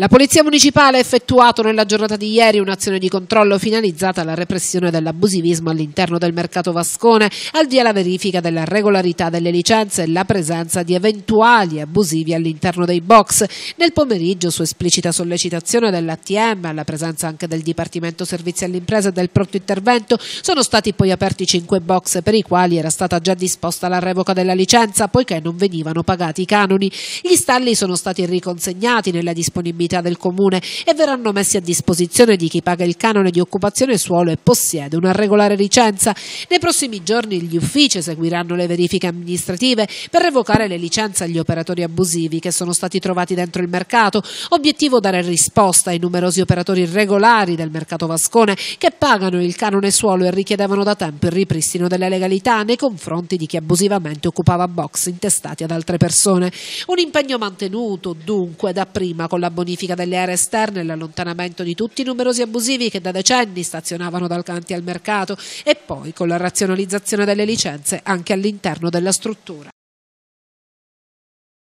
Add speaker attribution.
Speaker 1: La Polizia Municipale ha effettuato nella giornata di ieri un'azione di controllo finalizzata alla repressione dell'abusivismo all'interno del mercato Vascone, al di alla verifica della regolarità delle licenze e la presenza di eventuali abusivi all'interno dei box. Nel pomeriggio, su esplicita sollecitazione dell'ATM, alla presenza anche del Dipartimento Servizi all'Impresa e del pronto intervento, sono stati poi aperti cinque box per i quali era stata già disposta la revoca della licenza, poiché non venivano pagati i canoni. Gli stalli sono stati riconsegnati nella disponibilità comunità del comune e verranno messi a disposizione di chi paga il canone di occupazione suolo e possiede una regolare licenza. Nei prossimi giorni gli uffici eseguiranno le verifiche amministrative per revocare le licenze agli operatori abusivi che sono stati trovati dentro il mercato, obiettivo dare risposta ai numerosi operatori regolari del mercato vascone che pagano il canone suolo e richiedevano da tempo il ripristino della legalità nei confronti di chi abusivamente occupava box intestati ad altre persone. Un impegno mantenuto dunque da prima con la bonifica delle aree esterne e l'allontanamento di tutti i numerosi abusivi che da decenni stazionavano dal canti al mercato e poi con la razionalizzazione delle licenze anche all'interno della struttura.